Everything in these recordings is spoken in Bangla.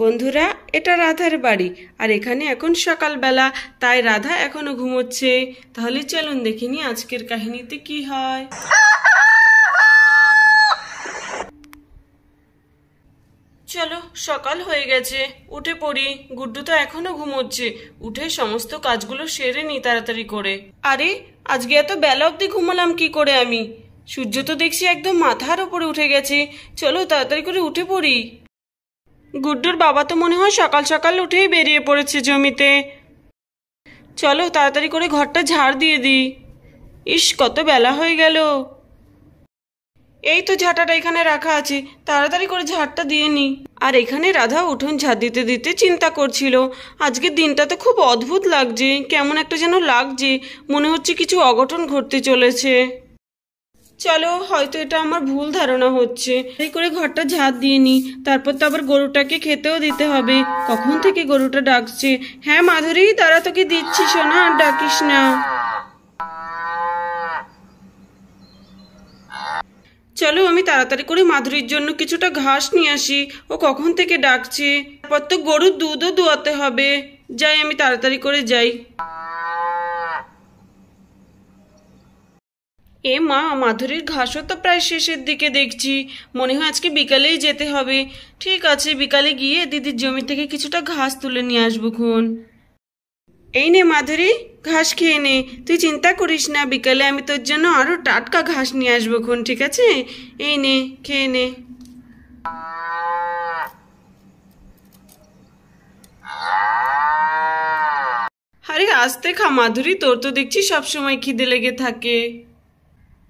বন্ধুরা এটা রাধার বাড়ি আর এখানে এখন সকালবেলা তাই রাধা এখনো ঘুমোচ্ছে তাহলে চলুন দেখিনি আজকের কাহিনীতে কি হয় চলো সকাল হয়ে গেছে উঠে পড়ি গুড্ডু তো এখনো ঘুমোচ্ছে উঠে সমস্ত কাজগুলো সেরে নি তাড়াতাড়ি করে আরে আজকে এত বেলা অবধি ঘুমালাম কি করে আমি সূর্য তো দেখছি একদম মাথার ওপরে উঠে গেছে চলো তাড়াতাড়ি করে উঠে পড়ি গুড্ডুর বাবা তো মনে হয় সকাল সকাল উঠেই বেরিয়ে পড়েছে জমিতে চলো তাড়াতাড়ি করে ঘরটা ঝাড় দিয়ে দিই ইস কত বেলা হয়ে গেল এই তো ঝাঁটাটা এখানে রাখা আছে তাড়াতাড়ি করে ঝাড়টা দিয়ে নি আর এখানে রাধা উঠোন ঝাড় দিতে দিতে চিন্তা করছিল আজকের দিনটা তো খুব অদ্ভুত লাগছে কেমন একটা যেন লাগছে মনে হচ্ছে কিছু অঘটন ঘটতে চলেছে চলো হয়তো এটা আমার ভুল ধারণা হচ্ছে এই করে ঘরটা ঝাঁট দিয়ে নি তারপর তো আবার গরুটাকে খেতেও দিতে হবে কখন থেকে গরুটা ডাকছে হ্যাঁ মাধুরী তারা তোকে দিচ্ছি সোনা আর ডাকিস না চলো আমি তাড়াতাড়ি করে মাধুরীর জন্য কিছুটা ঘাস নিয়ে আসি ও কখন থেকে ডাকছে তারপর তো গরুর দুধও দোয়াতে হবে যাই আমি তাড়াতাড়ি করে যাই এ মা মাধুরীর ঘাসও তো প্রায় শেষের দিকে দেখছি মনে হয় আজকে বিকালেই যেতে হবে ঠিক আছে বিকালে গিয়ে দিদির জমি থেকে কিছুটা ঘাস তুলে নিয়ে আসবো খুন এই নে মাধুরী ঘাস খেয়ে নে তুই চিন্তা করিস না বিকালে আমি তোর জন্য আরও টাটকা ঘাস নিয়ে আসবো খুন ঠিক আছে এই নে খেয়ে নে আরে আস্তে খা মাধুরী তোর তো দেখছি সবসময় খিদে লেগে থাকে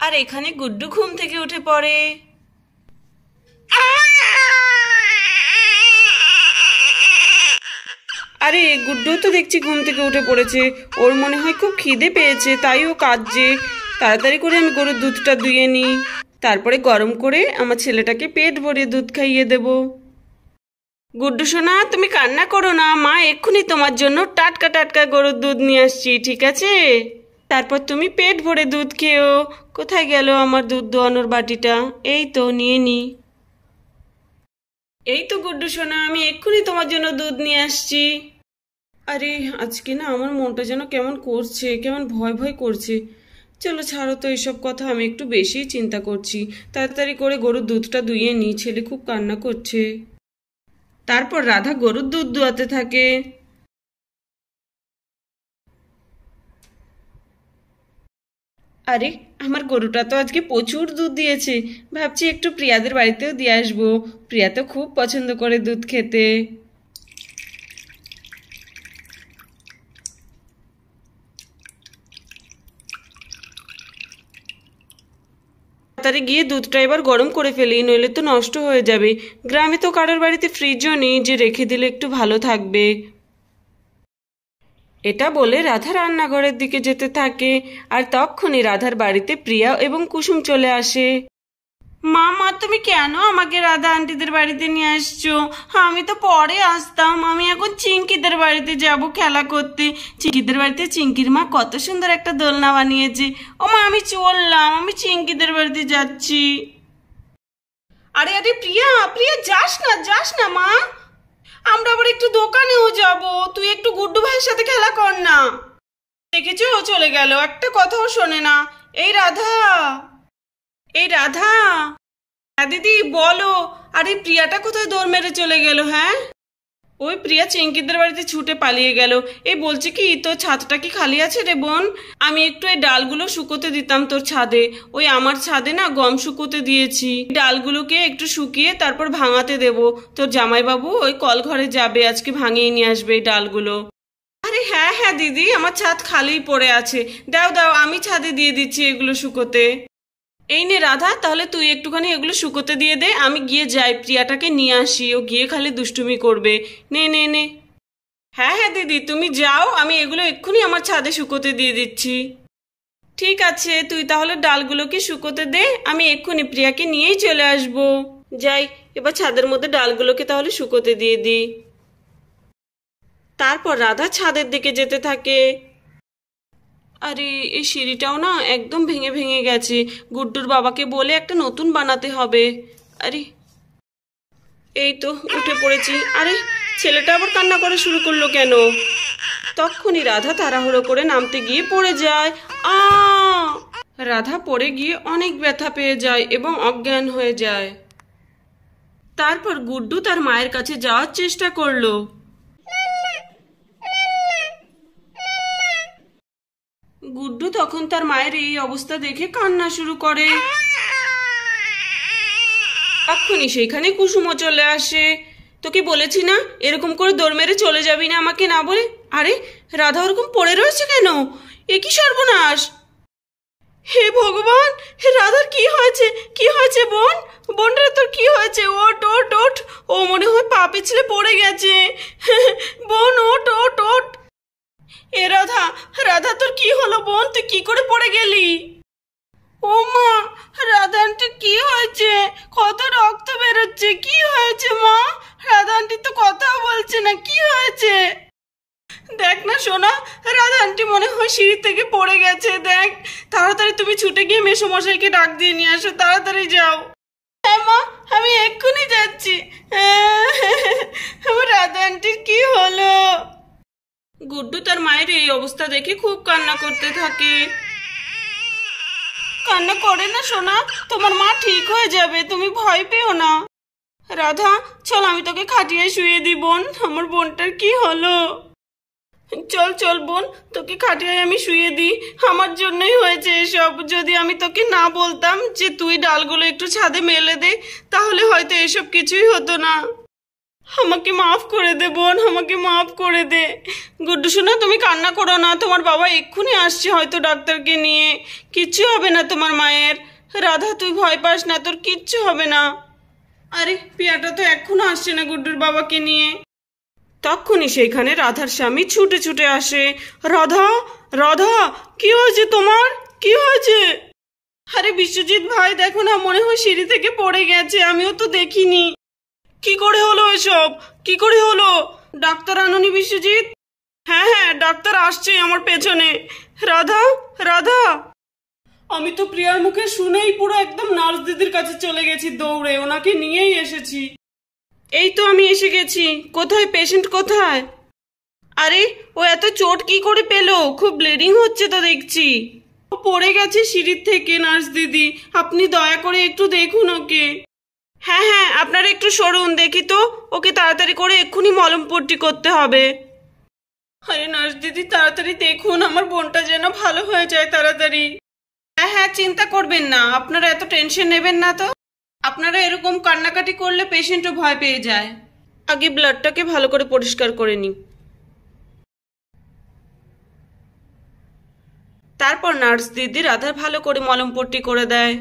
আর এখানে গুড্ডু ঘুম থেকে উঠে পড়ে আরে গুড্ডু তো দেখছি ঘুম থেকে উঠে পড়েছে ওর মনে হয় খুব খিদে পেয়েছে তাই ও কাঁদছে তাড়াতাড়ি করে আমি গরুর দুধটা ধুয়ে নিই তারপরে গরম করে আমার ছেলেটাকে পেট ভরে দুধ খাইয়ে দেব গুড্ডু সোনা তুমি কান্না করো না মা এক্ষুনি তোমার জন্য টাটকা টাটকা গরুর দুধ নিয়ে আসছি ঠিক আছে তারপর তুমি পেট ভরে দুধ খেয়েও কোথায় গেল আমার দুধ দোয়ানোর বাটিটা এই তো নিয়ে নি এই তো গুড্ডু সোনা আমি এক্ষুনি তোমার জন্য দুধ নিয়ে আসছি আরে আজকে না আমার মনটা যেন কেমন করছে কেমন ভয় ভয় করছে চলো ছাড়ো তো এইসব কথা আমি একটু বেশিই চিন্তা করছি তাড়াতাড়ি করে গরুর দুধটা দুইয়ে নিই ছেলে খুব কান্না করছে তারপর রাধা গরুর দুধ দোয়াতে থাকে আরে আমার গরুটা তো আজকে প্রচুর দুধ দিয়েছে ভাবছি একটু প্রিয়াদের বাড়িতেও দিয়ে আসবো প্রিয়া তো খুব পছন্দ করে দুধ খেতে তাড়াতাড়ি গিয়ে দুধটা এবার গরম করে ফেলি নইলে তো নষ্ট হয়ে যাবে গ্রামে তো কারোর বাড়িতে ফ্রিজও নেই যে রেখে দিলে একটু ভালো থাকবে এটা বলে রাধা রান্নাঘরের দিকে যেতে থাকে আর তক্ষুনি রাধার বাড়িতে প্রিয়া এবং কুসুম চলে আসে মা মা তুমি কেন আমাকে রাধা আন্টিদের বাড়িতে নিয়ে আসছো আমি তো পরে আসতাম আমি এখন চিঙ্কিদের বাড়িতে যাব খেলা করতে চিঙ্কিদের বাড়িতে চিঙ্কির মা কত সুন্দর একটা দোলনা বানিয়েছে ও মা আমি চললাম আমি চিঙ্কিদের বাড়িতে যাচ্ছি আরে আরে প্রিয়া প্রিয়া যাস না যাস না মা আমরা আবার একটু দোকান যাব তুই একটু গুড্ডু ভাইয়ের সাথে খেলা কর না দেখেছো ও চলে গেল একটা কথাও শোনে না এই রাধা এই রাধা হ্যাঁ দিদি বলো আর এই প্রিয়াটা কোথায় দৌড় মেরে চলে গেল হ্যাঁ ওই প্রিয়া চেঙ্কিদের বাড়িতে ছুটে পালিয়ে গেল এই বলছে কি তোর ছাদটা কি খালি আছে রে বোন আমি একটু এই ডালগুলো শুকোতে দিতাম তোর ছাদে ওই আমার ছাদে না গম শুকোতে দিয়েছি ডালগুলোকে একটু শুকিয়ে তারপর ভাঙাতে দেব তোর জামাইবাবু ওই কল ঘরে যাবে আজকে ভাঙিয়ে নিয়ে আসবে এই ডালগুলো আরে হ্যাঁ হ্যাঁ দিদি আমার ছাদ খালিই পড়ে আছে দাও দাও আমি ছাদে দিয়ে দিচ্ছি এগুলো শুকোতে এই নে রাধা তাহলে তুই একটুখানি এগুলো শুকোতে দিয়ে দে আমি গিয়ে যাই প্রিয়াটাকে নিয়ে আসি ও গিয়ে খালি দুষ্টুমি করবে নে নে নে হ্যাঁ হ্যাঁ দিদি তুমি যাও আমি এগুলো এক্ষুনি আমার ছাদে শুকোতে দিয়ে দিচ্ছি ঠিক আছে তুই তাহলে ডালগুলোকে শুকোতে দে আমি এক্ষুনি প্রিয়াকে নিয়েই চলে আসব যাই এবার ছাদের মধ্যে ডালগুলোকে তাহলে শুকোতে দিয়ে দিই তারপর রাধা ছাদের দিকে যেতে থাকে আরে এই সিঁড়িটাও না একদম ভেঙে ভেঙে গেছে গুড্ডুর বাবাকে বলে একটা নতুন বানাতে হবে আরে এই তো উঠে পড়েছি আরে ছেলেটা আবার কান্না করা শুরু করলো কেন তখনই রাধা তাড়াহুড়ো করে নামতে গিয়ে পড়ে যায় আ রাধা পড়ে গিয়ে অনেক ব্যথা পেয়ে যায় এবং অজ্ঞান হয়ে যায় তারপর গুড্ডু তার মায়ের কাছে যাওয়ার চেষ্টা করলো গুড্ডু তখন তার মায়ের এই অবস্থা দেখে কান্না শুরু করে এক্ষুনি সেইখানে কুসুমও চলে আসে তোকে বলেছি না এরকম করে দৌড় মেরে চলে যাবি না আমাকে না বলে আরে রাধা ওরকম পড়ে রয়েছে কেন এ কি সর্বনাশ হে ভগবান হে রাধার কি হয়েছে কি হয়েছে বোন বোনরা তোর কি হয়েছে ওট ওট ওট ও মনে হয় পা ছেলে পড়ে গেছে বোন ওট ওট ওট এ রাধা রাধা তোর কি হলো বোন তুই কি করে পড়ে গেলি ও মা রাধা আন্টির কি হয়েছে কত রক্ত বেরোচ্ছে কি হয়েছে মা রাধা আন্টি তো কথা বলছে না কি হয়েছে দেখ না সোনা রাধা আন্টি মনে হয় সিঁড়ি থেকে পড়ে গেছে দেখ তাড়াতাড়ি তুমি ছুটে গিয়ে মেসোমশাইকে ডাক দিয়ে নিয়ে আসো তাড়াতাড়ি যাও হ্যাঁ মা আমি এক্ষুনি যাচ্ছি আমার রাধা আন্টির কি হলো গুড্ডু তার মায়ের এই অবস্থা দেখে খুব কান্না করতে থাকে কান্না করে না সোনা তোমার মা ঠিক হয়ে যাবে তুমি ভয় পেও না রাধা চল আমি তোকে খাটিয়ে শুয়ে দিই বোন আমার বোনটার কি হলো চল চল বোন তোকে খাটিয়ে আমি শুয়ে দিই আমার জন্যই হয়েছে এসব যদি আমি তোকে না বলতাম যে তুই ডালগুলো একটু ছাদে মেলে দে তাহলে হয়তো এসব কিছুই হতো না আমাকে মাফ করে দে বোন আমাকে মাফ করে দে গুড্ডু শোনা তুমি কান্না করো না তোমার বাবা এক্ষুনি আসছে হয়তো ডাক্তারকে নিয়ে কিচ্ছু হবে না তোমার মায়ের রাধা তুই ভয় পাস না তোর কিচ্ছু হবে না আরে পিয়াটা তো এখনো আসছে না গুড্ডুর বাবাকে নিয়ে তখনই সেইখানে রাধার স্বামী ছুটে ছুটে আসে রাধা রাধা কি হয়েছে তোমার কি হয়েছে আরে বিশ্বজিৎ ভাই দেখো না মনে হয় সিঁড়ি থেকে পড়ে গেছে আমিও তো দেখিনি কি করে হলো এসব কি করে হলো ডাক্তার আনুনি বিশ্বজিৎ হ্যাঁ হ্যাঁ ডাক্তার আসছে আমার পেছনে রাধা রাধা আমি তো প্রিয়ার মুখে শুনেই পুরো একদম নার্স দিদির কাছে চলে গেছি দৌড়ে ওনাকে নিয়েই এসেছি এই তো আমি এসে গেছি কোথায় পেশেন্ট কোথায় আরে ও এত চোট কি করে পেলো খুব ব্লিডিং হচ্ছে তো দেখছি ও পড়ে গেছে সিঁড়ির থেকে নার্স দিদি আপনি দয়া করে একটু দেখুন ওকে হ্যাঁ হ্যাঁ আপনারা একটু সরুন দেখি তো ওকে তাড়াতাড়ি করে এক্ষুনি মলম পট্টি করতে হবে আরে নার্স দিদি তাড়াতাড়ি দেখুন আমার বোনটা যেন ভালো হয়ে যায় তাড়াতাড়ি হ্যাঁ হ্যাঁ চিন্তা করবেন না আপনারা এত টেনশন নেবেন না তো আপনারা এরকম কান্নাকাটি করলে পেশেন্টও ভয় পেয়ে যায় আগে ব্লাডটাকে ভালো করে পরিষ্কার করে নি তারপর নার্স দিদি রাধার ভালো করে মলম পট্টি করে দেয়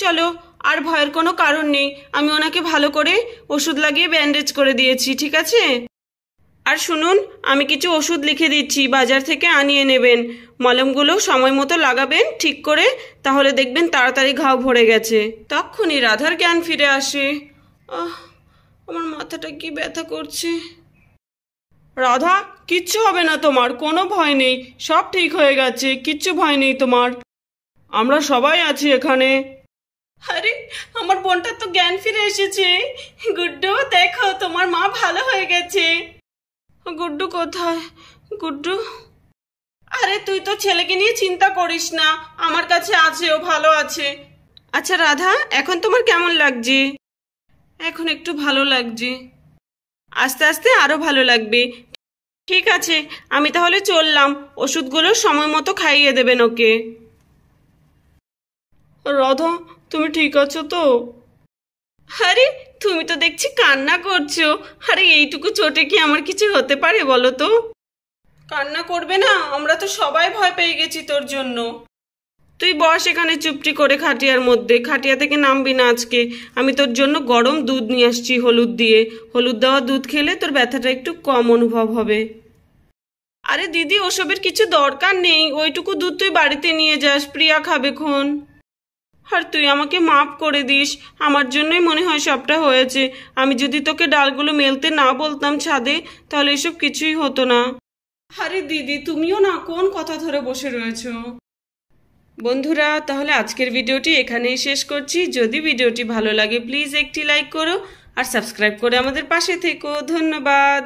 চলো আর ভয়ের কোনো কারণ নেই আমি ওনাকে ভালো করে ওষুধ লাগিয়ে ব্যান্ডেজ করে দিয়েছি ঠিক আছে আর শুনুন আমি কিছু ওষুধ লিখে দিচ্ছি বাজার থেকে আনিয়ে নেবেন মলমগুলো সময় মতো লাগাবেন ঠিক করে তাহলে দেখবেন তাড়াতাড়ি ঘাও ভরে গেছে তখনই রাধার জ্ঞান ফিরে আসে আহ আমার মাথাটা কি ব্যথা করছে রাধা কিচ্ছু হবে না তোমার কোনো ভয় নেই সব ঠিক হয়ে গেছে কিচ্ছু ভয় নেই তোমার আমরা সবাই আছি এখানে আরে আমার বোনটার তো জ্ঞান ফিরে এসেছে গুড্ডু দেখো তোমার মা ভালো হয়ে গেছে গুড্ডু কোথায় গুড্ডু আরে তুই তো ছেলেকে নিয়ে চিন্তা করিস না আমার কাছে আছে ও ভালো আছে আচ্ছা রাধা এখন তোমার কেমন লাগছে এখন একটু ভালো লাগছে আস্তে আস্তে আরও ভালো লাগবে ঠিক আছে আমি তাহলে চললাম ওষুধগুলো সময় মতো খাইয়ে দেবেন ওকে রাধা তুমি ঠিক আছো তো আরে তুমি তো দেখছি কান্না করছো আরে এইটুকু চোটে কি আমার কিছু হতে পারে বলো তো কান্না করবে না আমরা তো সবাই ভয় পেয়ে গেছি তোর জন্য তুই বস এখানে চুপটি করে খাটিয়ার মধ্যে খাটিয়া থেকে নামবি না আজকে আমি তোর জন্য গরম দুধ নিয়ে আসছি হলুদ দিয়ে হলুদ দেওয়া দুধ খেলে তোর ব্যথাটা একটু কম অনুভব হবে আরে দিদি ওসবের কিছু দরকার নেই ওইটুকু দুধ তুই বাড়িতে নিয়ে যাস প্রিয়া খাবে খন আর তুই আমাকে মাফ করে দিস আমার জন্যই মনে হয় সবটা হয়েছে আমি যদি তোকে ডালগুলো মেলতে না বলতাম ছাদে তাহলে এসব কিছুই হতো না আরে দিদি তুমিও না কোন কথা ধরে বসে রয়েছো বন্ধুরা তাহলে আজকের ভিডিওটি এখানেই শেষ করছি যদি ভিডিওটি ভালো লাগে প্লিজ একটি লাইক করো আর সাবস্ক্রাইব করে আমাদের পাশে থেকো ধন্যবাদ